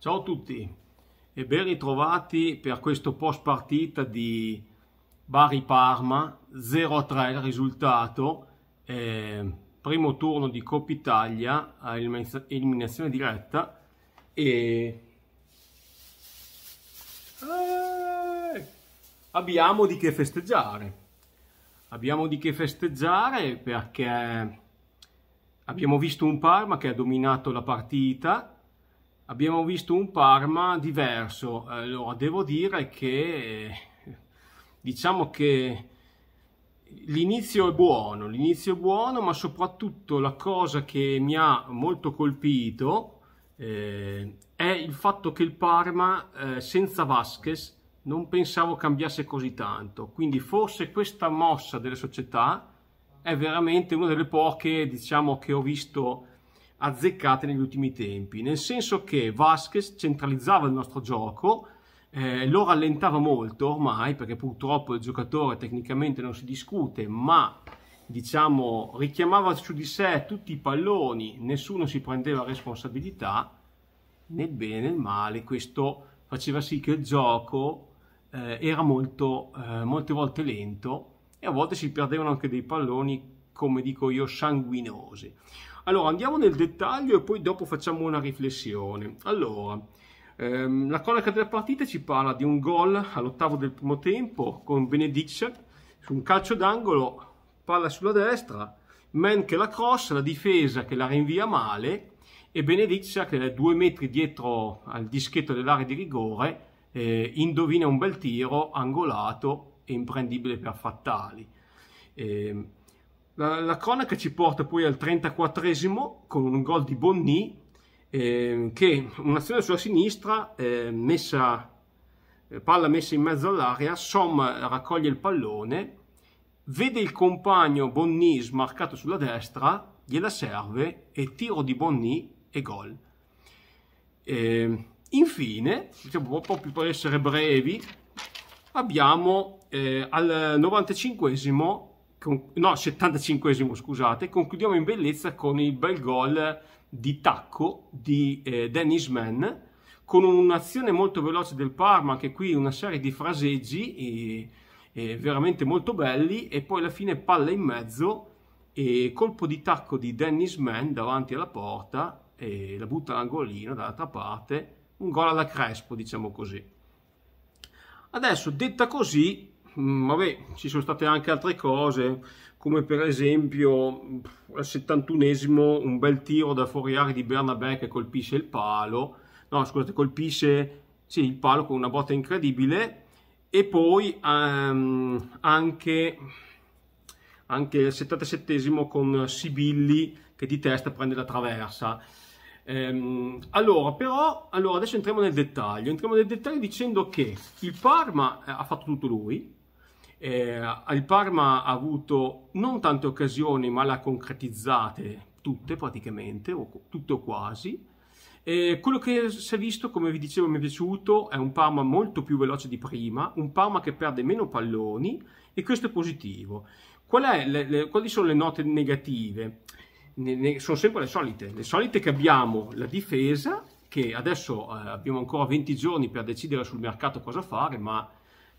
Ciao a tutti e ben ritrovati per questo post partita di Bari-Parma 0-3 il risultato, eh, primo turno di Coppa Italia a eliminazione diretta e eh, abbiamo di che festeggiare, abbiamo di che festeggiare perché abbiamo visto un Parma che ha dominato la partita abbiamo visto un Parma diverso. Allora, devo dire che diciamo che l'inizio è buono, l'inizio è buono, ma soprattutto la cosa che mi ha molto colpito eh, è il fatto che il Parma eh, senza Vasquez non pensavo cambiasse così tanto. Quindi forse questa mossa delle società è veramente una delle poche, diciamo, che ho visto azzeccate negli ultimi tempi, nel senso che Vasquez centralizzava il nostro gioco, eh, lo rallentava molto ormai, perché purtroppo il giocatore tecnicamente non si discute, ma diciamo richiamava su di sé tutti i palloni, nessuno si prendeva responsabilità, nel bene e nel male, questo faceva sì che il gioco eh, era molto, eh, molte volte lento e a volte si perdevano anche dei palloni, come dico io, sanguinosi. Allora, andiamo nel dettaglio e poi dopo facciamo una riflessione. Allora, ehm, la cronaca della partita ci parla di un gol all'ottavo del primo tempo con Benedic su un calcio d'angolo, palla sulla destra, Man che la cross, la difesa che la rinvia male e Benedic che è due metri dietro al dischetto dell'area di rigore eh, indovina un bel tiro angolato e imprendibile per Fattali. Eh, la, la cronaca ci porta poi al 34esimo con un gol di Bonny eh, che un'azione sulla sinistra ehm, eh, messa palla messa in mezzo all'area, Somma raccoglie il pallone, vede il compagno Bonny smarcato sulla destra, gliela serve e tiro di Bonny e gol. E, ehm, infine, diciamo proprio per essere brevi, abbiamo eh, al 95esimo con, no, 75 scusate, concludiamo in bellezza con il bel gol di tacco di eh, Dennis Mann con un'azione molto veloce del Parma, anche qui una serie di fraseggi e, e veramente molto belli e poi alla fine palla in mezzo e colpo di tacco di Dennis Mann davanti alla porta e la butta all'angolino dall'altra parte, un gol alla Crespo diciamo così. Adesso detta così Mm, vabbè, ci sono state anche altre cose, come per esempio al 71esimo un bel tiro da fuori aria di Bernabé che colpisce il palo, no scusate, colpisce sì, il palo con una botta incredibile e poi um, anche, anche il 77esimo con Sibilli che di testa prende la traversa ehm, allora, però, allora adesso entriamo nel dettaglio. Entriamo nel dettaglio dicendo che il Parma eh, ha fatto tutto lui, eh, il Parma ha avuto non tante occasioni, ma le ha concretizzate tutte praticamente, o tutte o quasi. E quello che si è visto, come vi dicevo, mi è piaciuto, è un Parma molto più veloce di prima, un Parma che perde meno palloni e questo è positivo. Qual è le, le, quali sono le note negative? Ne, ne, sono sempre le solite, le solite che abbiamo, la difesa, che adesso eh, abbiamo ancora 20 giorni per decidere sul mercato cosa fare, ma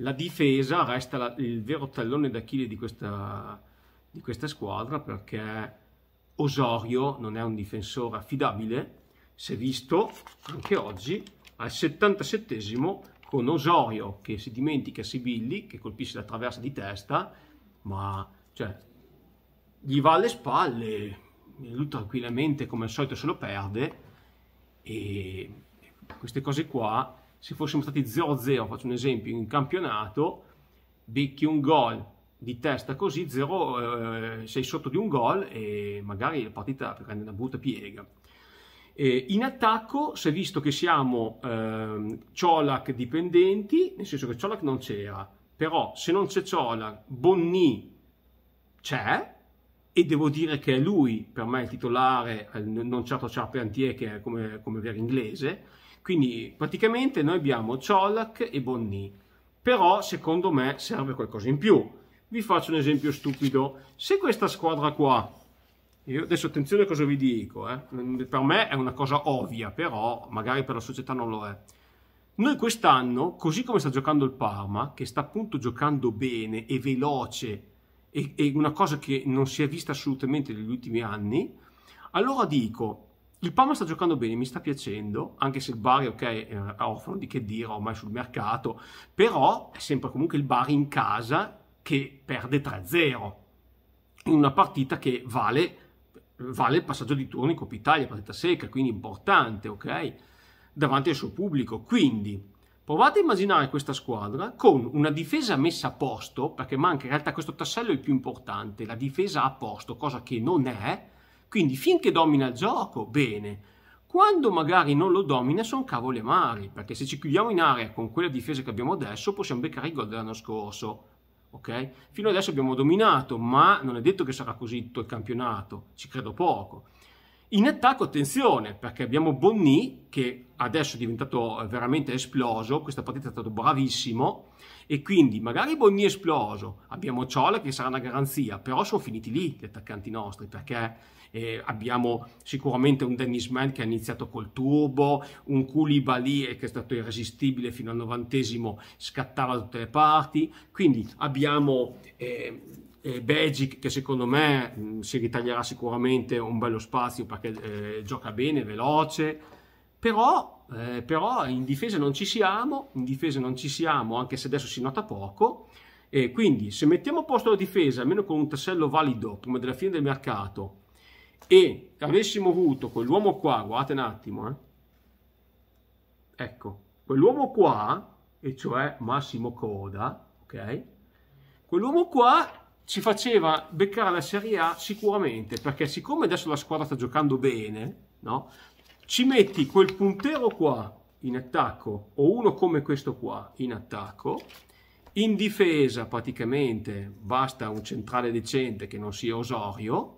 la difesa resta la, il vero tallone d'Achille di questa, di questa squadra perché Osorio non è un difensore affidabile, si è visto anche oggi al 77 con Osorio che si dimentica Sibilli che colpisce la traversa di testa, ma cioè, gli va alle spalle, lui tranquillamente come al solito se lo perde e queste cose qua se fossimo stati 0-0, faccio un esempio, in campionato, becchi un gol di testa così, 0, eh, sei sotto di un gol e magari la partita prende una brutta piega. Eh, in attacco si è visto che siamo eh, Ciolac dipendenti, nel senso che Ciolac non c'era, però se non c'è Ciolac, Bonni c'è, e devo dire che è lui per me il titolare, eh, non certo Charpentier che è come, come vero inglese, quindi praticamente noi abbiamo Cholak e Bonny, però secondo me serve qualcosa in più. Vi faccio un esempio stupido. Se questa squadra qua, io adesso attenzione a cosa vi dico, eh? Mm, per me è una cosa ovvia, però magari per la società non lo è. Noi quest'anno, così come sta giocando il Parma, che sta appunto giocando bene e veloce, e, e una cosa che non si è vista assolutamente negli ultimi anni, allora dico, il Palma sta giocando bene, mi sta piacendo, anche se il Bari, ok, eh, di che dire ormai sul mercato, però è sempre comunque il Bari in casa che perde 3-0 in una partita che vale, vale il passaggio di turno in Coppa Italia, partita secca, quindi importante, ok, davanti al suo pubblico. Quindi provate a immaginare questa squadra con una difesa messa a posto, perché manca in realtà questo tassello è il più importante, la difesa a posto, cosa che non è, quindi finché domina il gioco, bene. Quando magari non lo domina sono cavoli amari, perché se ci chiudiamo in area con quella difesa che abbiamo adesso possiamo beccare i gol dell'anno scorso. Ok? Fino adesso abbiamo dominato, ma non è detto che sarà così tutto il campionato, ci credo poco. In attacco, attenzione, perché abbiamo Bonny, che adesso è diventato eh, veramente esploso, questa partita è stato bravissimo, e quindi magari Bonny è esploso, abbiamo Ciola che sarà una garanzia, però sono finiti lì gli attaccanti nostri, perché eh, abbiamo sicuramente un Dennis Mann che ha iniziato col turbo, un Koulibaly eh, che è stato irresistibile fino al novantesimo, scattava da tutte le parti, quindi abbiamo... Eh, eh, Begic che secondo me mh, si ritaglierà sicuramente un bello spazio perché eh, gioca bene, veloce, però, eh, però, in difesa non ci siamo, in difesa non ci siamo anche se adesso si nota poco, e quindi se mettiamo a posto la difesa almeno con un tassello valido prima della fine del mercato e avessimo avuto quell'uomo qua, guardate un attimo, eh, ecco, quell'uomo qua, e cioè Massimo Coda, ok? Quell'uomo qua ci faceva beccare la Serie A sicuramente, perché siccome adesso la squadra sta giocando bene, no? ci metti quel puntero qua in attacco o uno come questo qua in attacco, in difesa praticamente basta un centrale decente che non sia Osorio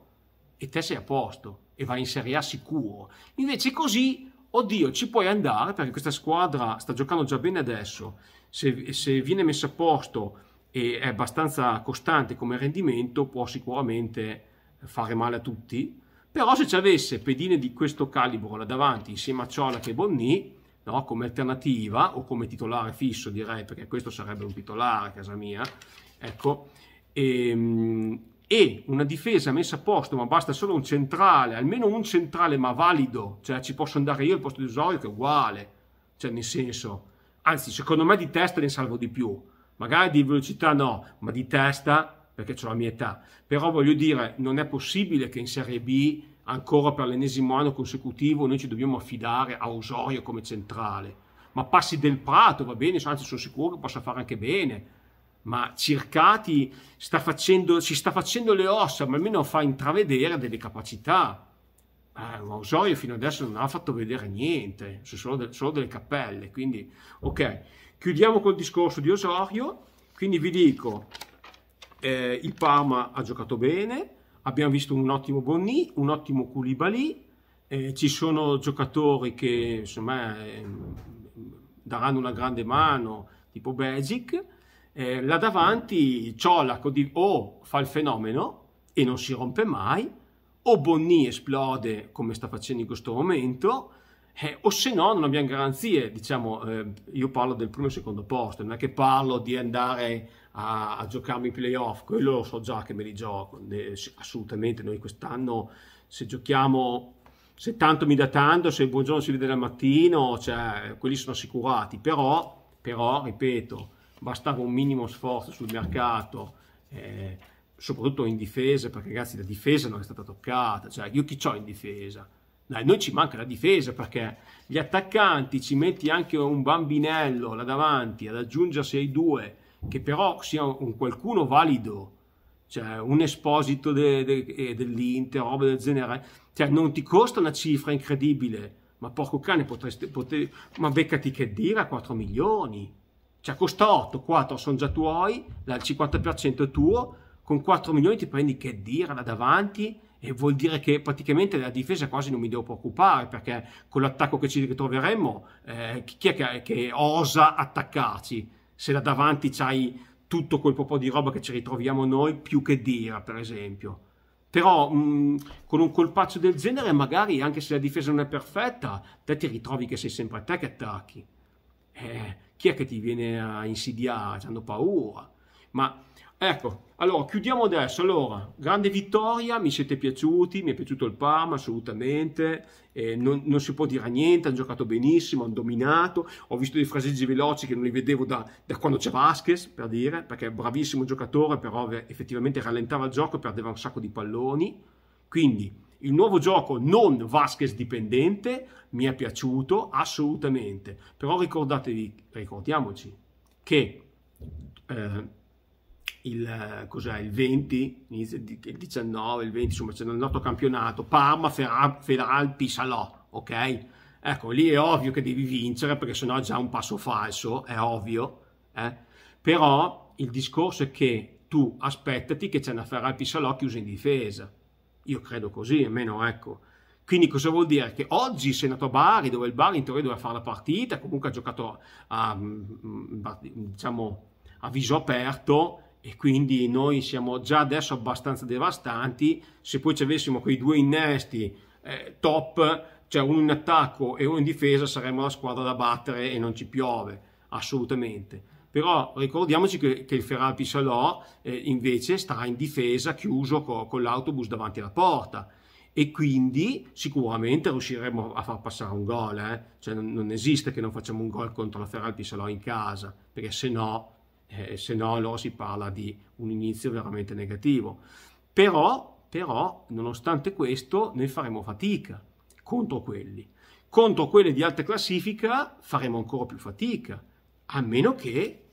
e te sei a posto e vai in Serie A sicuro. Invece così, oddio, ci puoi andare perché questa squadra sta giocando già bene adesso, se, se viene messa a posto e è abbastanza costante come rendimento, può sicuramente fare male a tutti, però se ci avesse pedine di questo calibro là davanti insieme a Ciola che Bonni, no, come alternativa o come titolare fisso direi, perché questo sarebbe un titolare a casa mia, ecco, e, ehm, e una difesa messa a posto, ma basta solo un centrale, almeno un centrale ma valido, cioè ci posso andare io al posto di Osorio che è uguale, cioè nel senso, anzi secondo me di testa ne salvo di più, magari di velocità no, ma di testa perché ho la mia età, però voglio dire, non è possibile che in Serie B ancora per l'ennesimo anno consecutivo noi ci dobbiamo affidare a Osorio come centrale, ma passi del Prato va bene, anzi sono sicuro che possa fare anche bene, ma Circati sta facendo, si sta facendo le ossa, ma almeno fa intravedere delle capacità. Eh, Osorio fino adesso non ha fatto vedere niente, solo, de solo delle cappelle, quindi ok. Chiudiamo col discorso di Osorio, quindi vi dico, eh, il Parma ha giocato bene, abbiamo visto un ottimo Bonny un ottimo Koulibaly, eh, ci sono giocatori che insomma eh, daranno una grande mano, tipo Bezic, eh, là davanti Ciolaco o fa il fenomeno e non si rompe mai, o Bonny esplode come sta facendo in questo momento, eh, o se no non abbiamo garanzie, diciamo, eh, io parlo del primo e secondo posto, non è che parlo di andare a, a giocarmi i playoff, quello lo so già che me li gioco, eh, assolutamente noi quest'anno se giochiamo, se tanto mi dà tanto, se il buongiorno si vede al mattino, cioè, quelli sono assicurati, però, però, ripeto, bastava un minimo sforzo sul mercato, eh, soprattutto in difesa, perché ragazzi la difesa non è stata toccata, cioè io chi ho in difesa? Dai, noi ci manca la difesa perché gli attaccanti ci metti anche un bambinello là davanti ad aggiungersi ai due, che però sia un qualcuno valido, cioè un esposito de, de, dell'Inter, roba del genere, cioè non ti costa una cifra incredibile, ma porco cane potresti, poter, ma beccati che dire a 4 milioni, cioè costa 8, 4 sono già tuoi, il 50% è tuo, con 4 milioni ti prendi che dire là davanti, e vuol dire che praticamente la difesa quasi non mi devo preoccupare perché con l'attacco che ci ritroveremmo eh, chi è che, che, osa attaccarci se là davanti c'hai tutto quel po' di roba che ci ritroviamo noi più che dire per esempio però mh, mm, con un colpaccio del genere magari anche se la difesa non è perfetta te ti ritrovi che sei sempre te che attacchi eh, chi è che ti viene a insidiare hanno paura ma Ecco, allora chiudiamo adesso. Allora, grande vittoria, mi siete piaciuti, mi è piaciuto il Parma assolutamente, eh, non, non, si può dire niente, hanno giocato benissimo, hanno dominato, ho visto dei fraseggi veloci che non li vedevo da, da quando c'è Vasquez, per dire, perché è un bravissimo giocatore, però eh, effettivamente rallentava il gioco e perdeva un sacco di palloni. Quindi il nuovo gioco non Vasquez dipendente mi è piaciuto assolutamente, però ricordatevi, ricordiamoci che... Eh, il, il 20, inizio il 19, il 20, insomma c'è nel nostro campionato Parma, Feralpi, Salò, ok? Ecco, lì è ovvio che devi vincere perché sennò è già un passo falso, è ovvio, eh? però il discorso è che tu aspettati che c'è una Feralpi Salò chiusa in difesa, io credo così, almeno ecco. Quindi cosa vuol dire? Che oggi sei andato a Bari, dove il Bari in teoria doveva fare la partita, comunque ha giocato a, mm, mm, diciamo, a viso aperto, e quindi noi siamo già adesso abbastanza devastanti. Se poi ci avessimo quei due innesti eh, top, cioè uno in attacco e uno in difesa, saremmo la squadra da battere e non ci piove assolutamente. Però ricordiamoci che, che il Ferrari Pisalò eh, invece sta in difesa chiuso co, con l'autobus davanti alla porta e quindi sicuramente riusciremo a far passare un gol. Eh? Cioè, non, non, esiste che non facciamo un gol contro la Ferrari Pisalò in casa, perché se no eh, se no allora si parla di un inizio veramente negativo. Però, però, nonostante questo, noi faremo fatica contro quelli. Contro quelli di alta classifica faremo ancora più fatica, a meno che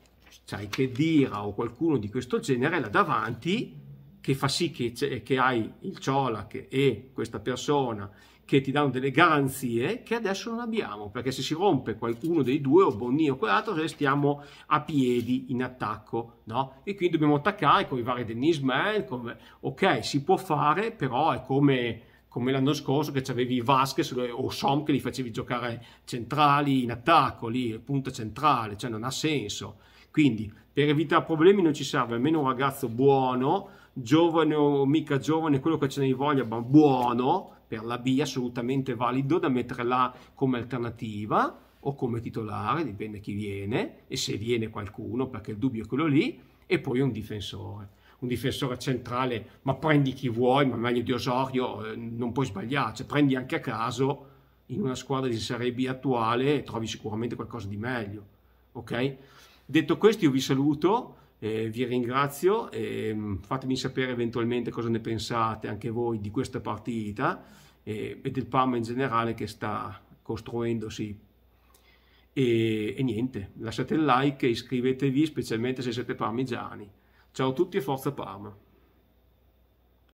sai che Dira o qualcuno di questo genere là davanti che fa sì che, che hai il Ciola e questa persona che ti danno delle garanzie che adesso non abbiamo, perché se si rompe qualcuno dei due, o Bonnino o quell'altro, restiamo a piedi in attacco, no? E quindi dobbiamo attaccare con i vari Denis Man, con... ok, si può fare, però è come, come l'anno scorso che avevi Vasquez o Som che li facevi giocare centrali in attacco, lì, punta centrale, cioè non ha senso. Quindi per evitare problemi non ci serve almeno un ragazzo buono, giovane o mica giovane, quello che ce ne voglia, ma buono per la B, assolutamente valido da mettere là come alternativa o come titolare, dipende chi viene e se viene qualcuno, perché il dubbio è quello lì, e poi un difensore. Un difensore centrale, ma prendi chi vuoi, ma meglio di Osorio, eh, non puoi sbagliare, cioè prendi anche a caso in una squadra di Serie B attuale e trovi sicuramente qualcosa di meglio, ok? Detto questo io vi saluto, eh, vi ringrazio e ehm, fatemi sapere eventualmente cosa ne pensate anche voi di questa partita eh, e del Parma in generale che sta costruendosi. E, e niente, lasciate il like e iscrivetevi specialmente se siete parmigiani. Ciao a tutti e forza Parma!